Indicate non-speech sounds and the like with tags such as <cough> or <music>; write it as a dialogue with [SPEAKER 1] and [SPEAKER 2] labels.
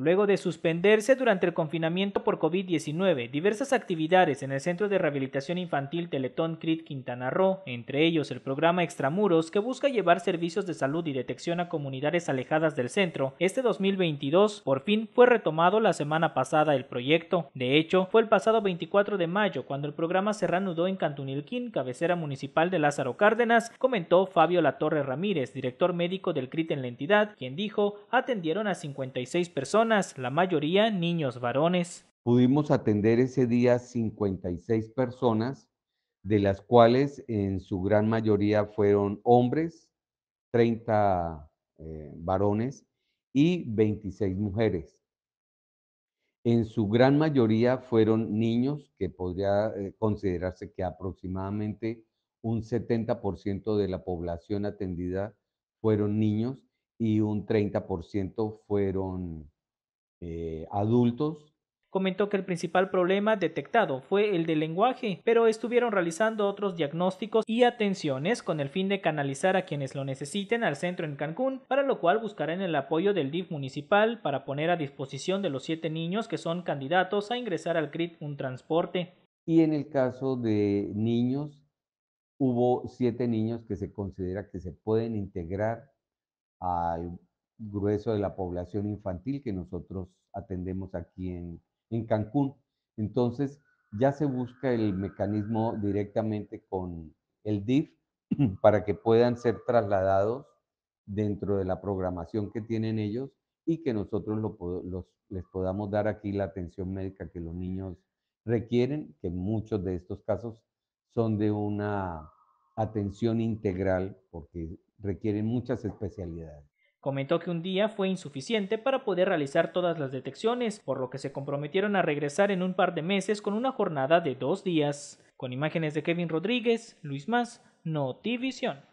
[SPEAKER 1] Luego de suspenderse durante el confinamiento por COVID-19 diversas actividades en el Centro de Rehabilitación Infantil Teletón CRIT Quintana Roo, entre ellos el programa Extramuros, que busca llevar servicios de salud y detección a comunidades alejadas del centro, este 2022 por fin fue retomado la semana pasada el proyecto. De hecho, fue el pasado 24 de mayo cuando el programa se reanudó en Cantunilquín, cabecera municipal de Lázaro Cárdenas, comentó Fabio Latorre Ramírez, director médico del CRIT en la entidad, quien dijo, atendieron a 56 personas la mayoría niños varones.
[SPEAKER 2] Pudimos atender ese día 56 personas, de las cuales en su gran mayoría fueron hombres, 30 eh, varones y 26 mujeres. En su gran mayoría fueron niños, que podría eh, considerarse que aproximadamente un 70% de la población atendida fueron niños y un 30% fueron eh, adultos
[SPEAKER 1] Comentó que el principal problema detectado fue el del lenguaje, pero estuvieron realizando otros diagnósticos y atenciones con el fin de canalizar a quienes lo necesiten al centro en Cancún, para lo cual buscarán el apoyo del DIF municipal para poner a disposición de los siete niños que son candidatos a ingresar al CRIT un transporte.
[SPEAKER 2] Y en el caso de niños, hubo siete niños que se considera que se pueden integrar al grueso de la población infantil que nosotros atendemos aquí en, Cancún. Entonces, ya se busca el mecanismo directamente con el DIF <clears throat> para que puedan ser trasladados dentro de la programación que tienen ellos y que nosotros les podamos dar aquí la atención médica que los niños requieren, que muchos de estos casos son de una atención integral porque requieren muchas especialidades.
[SPEAKER 1] Comentó que un día fue insuficiente para poder realizar todas las detecciones, por lo que se comprometieron a regresar en un par de meses con una jornada de dos días. Con imágenes de Kevin Rodríguez, Luis Más, Notivision.